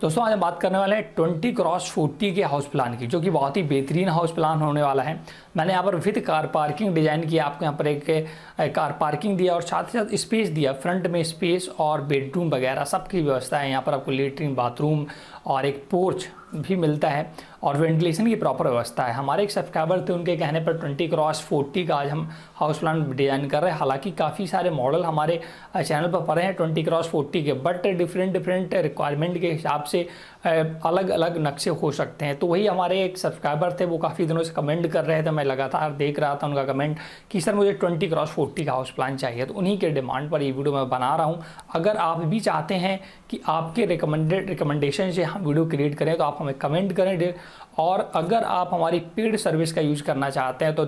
दोस्तों आज हम बात करने वाले हैं ट्वेंटी क्रॉस फोर्टी के हाउस प्लान की जो कि बहुत ही बेहतरीन हाउस प्लान होने वाला है मैंने यहाँ पर विथ कार पार्किंग डिजाइन किया आपको यहाँ पर एक, एक कार पार्किंग दिया और साथ ही साथ स्पेस दिया फ्रंट में स्पेस और बेडरूम वगैरह सबकी व्यवस्था है यहाँ पर आपको लेटरिन बाथरूम और एक पोर्च भी मिलता है और वेंटिलेशन की प्रॉपर व्यवस्था है हमारे एक सब्सक्राइबर थे उनके कहने पर ट्वेंटी क्रॉस फोर्टी का आज हम हाउस प्लान डिज़ाइन कर रहे हैं हालांकि काफ़ी सारे मॉडल हमारे चैनल पर पड़े हैं ट्वेंटी क्रॉस फोर्टी के बट डिफरेंट डिफरेंट रिक्वायरमेंट के हिसाब से अलग अलग नक्शे हो सकते हैं तो वही हमारे एक सब्सक्राइबर थे वो काफ़ी दिनों से कमेंट कर रहे थे मैं लगातार देख रहा था उनका कमेंट कि सर मुझे ट्वेंटी क्रॉस फोर्टी का हाउस प्लान चाहिए तो उन्हीं के डिमांड पर ये वीडियो मैं बना रहा हूँ अगर आप भी चाहते हैं कि आपके रिकमेंडेड रिकमेंडेशन से हम वीडियो क्रिएट करें तो आप हमें कमेंट करें और अगर आप हमारी पेड सर्विस का यूज करना चाहते हैं तो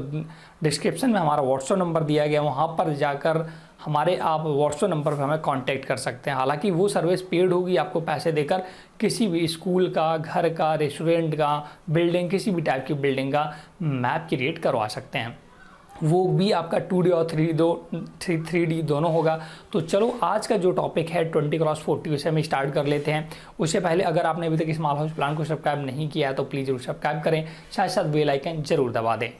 डिस्क्रिप्शन में हमारा व्हाट्सअप नंबर दिया गया वहाँ पर जाकर हमारे आप व्हाट्सअप नंबर पर हमें कांटेक्ट कर सकते हैं हालांकि वो सर्विस पेड होगी आपको पैसे देकर किसी भी स्कूल का घर का रेस्टोरेंट का बिल्डिंग किसी भी टाइप की बिल्डिंग का मैप क्रिएट करवा सकते हैं वो भी आपका टू डी और थ्री दो थ्री थ्री डी दोनों होगा तो चलो आज का जो टॉपिक है ट्वेंटी क्रॉस फोर्टी उसे हम स्टार्ट कर लेते हैं उससे पहले अगर आपने अभी तक स्मॉल हाउस प्लान को सब्सक्राइब नहीं किया तो प्लीज़ जरूर सब्सक्राइब करें साथ साथ बेल आइकन जरूर दबा दें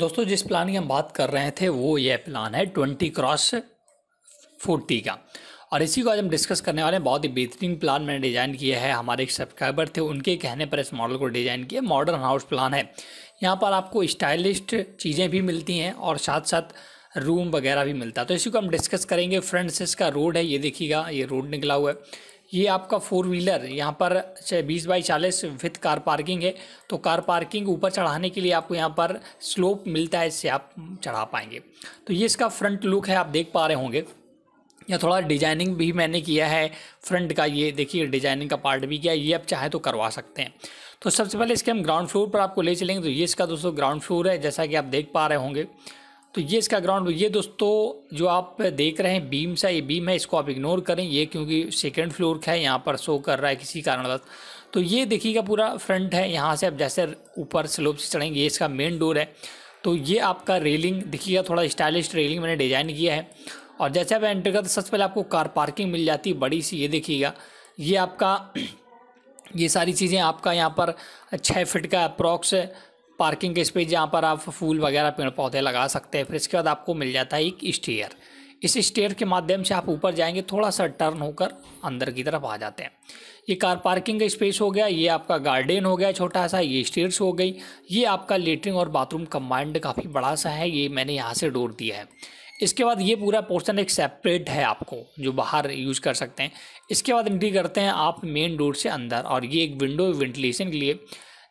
दोस्तों जिस प्लान की हम बात कर रहे थे वो ये प्लान है ट्वेंटी क्रॉस फोर्टी का और इसी को आज हम डिस्कस करने वाले हैं बहुत ही बेहतरीन प्लान मैंने डिज़ाइन किया है हमारे एक सब्सक्राइबर थे उनके कहने पर इस मॉडल को डिज़ाइन किया मॉडर्न हाउस प्लान है यहाँ पर आपको स्टाइलिश चीज़ें भी मिलती हैं और साथ साथ रूम वगैरह भी मिलता है तो इसी को हम डिस्कस करेंगे फ्रेंड्स इसका रोड है ये देखिएगा ये रोड निकला हुआ है ये आपका फोर व्हीलर यहाँ पर बीस बाई चालीस विथ कार पार्किंग है तो कार पार्किंग ऊपर चढ़ाने के लिए आपको यहाँ पर स्लोप मिलता है इससे आप चढ़ा पाएंगे तो ये इसका फ्रंट लुक है आप देख पा रहे होंगे या थोड़ा डिजाइनिंग भी मैंने किया है फ्रंट का ये देखिए डिजाइनिंग का पार्ट भी किया ये आप चाहे तो करवा सकते हैं तो सबसे पहले इसके हम ग्राउंड फ्लोर पर आपको ले चलेंगे तो ये इसका दोस्तों ग्राउंड फ्लोर है जैसा कि आप देख पा रहे होंगे तो ये इसका ग्राउंड ये दोस्तों जो आप देख रहे हैं बीम सा ये बीम है इसको आप इग्नोर करें ये क्योंकि सेकेंड फ्लोर का है यहाँ पर शो कर रहा है किसी कारणवश तो ये देखिएगा पूरा फ्रंट है यहाँ से आप जैसे ऊपर स्लोप से चढ़ेंगे ये इसका मेन डोर है तो ये आपका रेलिंग देखिएगा थोड़ा स्टाइलिश रेलिंग मैंने डिज़ाइन किया है और जैसे आप एंटर करते तो सबसे पहले आपको कार पार्किंग मिल जाती है बड़ी सी ये देखिएगा ये आपका ये सारी चीज़ें आपका यहाँ पर छः फिट का अप्रॉक्स पार्किंग के स्पेस जहाँ पर आप फूल वगैरह पेड़ पौधे लगा सकते हैं फिर इसके बाद आपको मिल जाता है एक स्टेयर इस स्टेयर के माध्यम से आप ऊपर जाएंगे थोड़ा सा टर्न होकर अंदर की तरफ आ जाते हैं ये कार पार्किंग का स्पेस हो गया ये आपका गार्डन हो गया छोटा सा ये स्टेयर्स हो गई ये आपका लेटरिन और बाथरूम कम्बाइंड काफ़ी बड़ा सा है ये मैंने यहाँ से डोर दिया है इसके बाद ये पूरा पोर्शन एक सेपरेट है आपको जो बाहर यूज़ कर सकते हैं इसके बाद एंट्री करते हैं आप मेन डोर से अंदर और ये एक विंडो वेंटिलेशन के लिए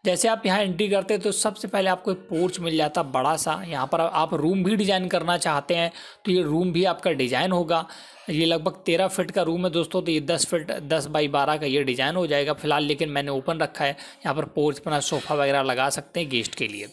जैसे आप यहाँ एंट्री करते हैं तो सबसे पहले आपको एक पोर्च मिल जाता बड़ा सा यहाँ पर आप रूम भी डिज़ाइन करना चाहते हैं तो ये रूम भी आपका डिज़ाइन होगा ये लगभग तेरह फिट का रूम है दोस्तों तो ये दस फिट दस बाई बारह का ये डिज़ाइन हो जाएगा फिलहाल लेकिन मैंने ओपन रखा है यहाँ पर पोर्च अपना सोफ़ा वगैरह लगा सकते हैं गेस्ट के लिए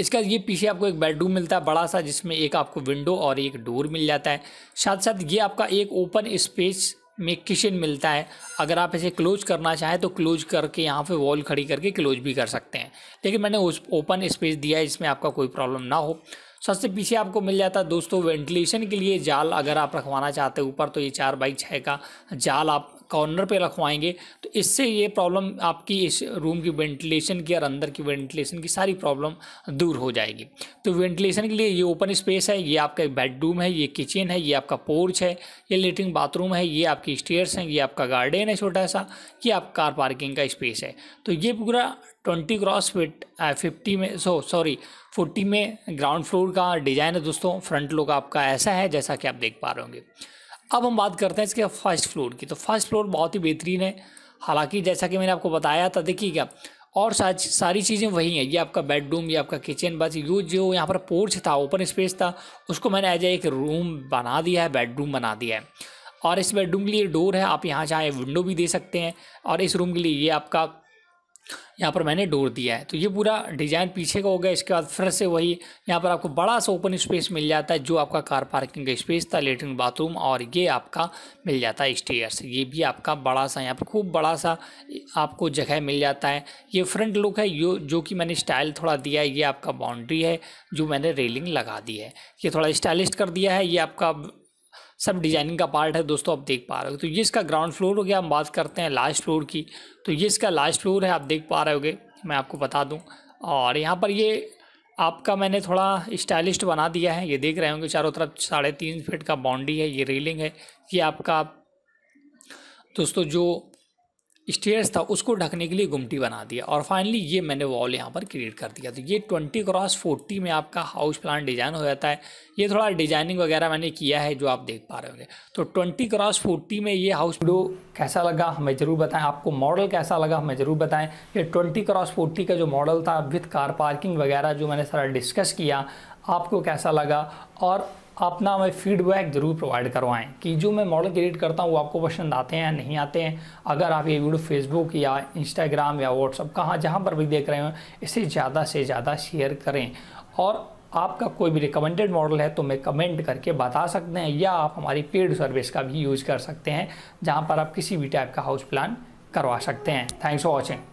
इसका ये पीछे आपको एक बेडरूम मिलता है बड़ा सा जिसमें एक आपको विंडो और एक डोर मिल जाता है साथ साथ ये आपका एक ओपन स्पेस में किचन मिलता है अगर आप इसे क्लोज करना चाहें तो क्लोज करके यहाँ पे वॉल खड़ी करके क्लोज भी कर सकते हैं लेकिन मैंने उस ओपन स्पेस दिया है इसमें आपका कोई प्रॉब्लम ना हो सबसे पीछे आपको मिल जाता है दोस्तों वेंटिलेशन के लिए जाल अगर आप रखवाना चाहते हैं ऊपर तो ये चार बाई छः का जाल आप कॉर्नर पे रखवाएंगे तो इससे ये प्रॉब्लम आपकी इस रूम की वेंटिलेशन की और अंदर की वेंटिलेशन की सारी प्रॉब्लम दूर हो जाएगी तो वेंटिलेशन के लिए ये ओपन स्पेस है ये आपका बेडरूम है ये किचन है ये आपका पोर्च है ये लेटरिन बाथरूम है ये आपकी स्टेयर्स हैं ये आपका गार्डन है छोटा सा ये आप कार पार्किंग का स्पेस है तो ये पूरा ट्वेंटी क्रॉस फिट फिफ्टी में सो सॉरी फोर्टी में ग्राउंड फ्लोर का डिज़ाइन है दोस्तों फ्रंट लुक आपका ऐसा है जैसा कि आप देख पा रहे होंगे अब हम बात करते हैं इसके फर्स्ट फ्लोर की तो फर्स्ट फ्लोर बहुत ही बेहतरीन है हालांकि जैसा कि मैंने आपको बताया था देखिए क्या और सारी चीज़ें वही हैं ये आपका बेडरूम ये आपका किचन बस यू जो यहाँ पर पोर्च था ओपन स्पेस था उसको मैंने एज एक रूम बना दिया है बेडरूम बना दिया है और इस बेडरूम के लिए डोर है आप यहाँ चाहे विंडो भी दे सकते हैं और इस रूम के लिए ये आपका यहाँ पर मैंने डोर दिया है तो ये पूरा डिज़ाइन पीछे का हो गया इसके बाद फिर से वही यहाँ पर आपको बड़ा सा ओपन स्पेस मिल जाता है जो आपका कार पार्किंग का स्पेस था लेटरिन बाथरूम और ये आपका मिल जाता है स्टेयर्स ये भी आपका बड़ा सा यहाँ पर खूब बड़ा सा आपको जगह मिल जाता है ये फ्रंट लुक है यो जो कि मैंने स्टाइल थोड़ा दिया है ये आपका बाउंड्री है जो मैंने रेलिंग लगा दी है ये थोड़ा स्टाइलिश कर दिया है ये आपका सब डिजाइनिंग का पार्ट है दोस्तों आप देख पा रहे हो तो ये इसका ग्राउंड फ्लोर हो गया हम बात करते हैं लास्ट फ्लोर की तो ये इसका लास्ट फ्लोर है आप देख पा रहे हो मैं आपको बता दूँ और यहाँ पर ये आपका मैंने थोड़ा स्टाइलिश बना दिया है ये देख रहे होंगे चारों तरफ साढ़े तीन फिट का बाउंड्री है ये रेलिंग है ये आपका दोस्तों जो स्टेयर्स था उसको ढकने के लिए गुमटी बना दिया और फाइनली ये मैंने वॉल यहाँ पर क्रिएट कर दिया तो ये ट्वेंटी क्रॉस फोर्टी में आपका हाउस प्लान डिज़ाइन हो जाता है ये थोड़ा डिजाइनिंग वगैरह मैंने किया है जो आप देख पा रहे होंगे तो ट्वेंटी क्रॉस फोर्टी में ये हाउस डो कैसा लगा हमें ज़रूर बताएं आपको मॉडल कैसा लगा हमें ज़रूर बताएं ये ट्वेंटी क्रॉस फोर्टी का जो मॉडल था विथ कार पार्किंग वगैरह जो मैंने सारा डिस्कस किया आपको कैसा लगा और अपना हमें फीडबैक ज़रूर प्रोवाइड करवाएं कि जो मैं मॉडल क्रिएट करता हूँ वो आपको पसंद आते हैं नहीं आते हैं अगर आप ये वीडियो फेसबुक या इंस्टाग्राम या व्हाट्सअप कहाँ जहाँ पर भी देख रहे हो इसे ज़्यादा से ज़्यादा शेयर करें और आपका कोई भी रिकमेंडेड मॉडल है तो मैं कमेंट करके बता सकते हैं या आप हमारी पेड सर्विस का भी यूज़ कर सकते हैं जहाँ पर आप किसी भी टाइप का हाउस प्लान करवा सकते हैं थैंक्स फॉर वॉचिंग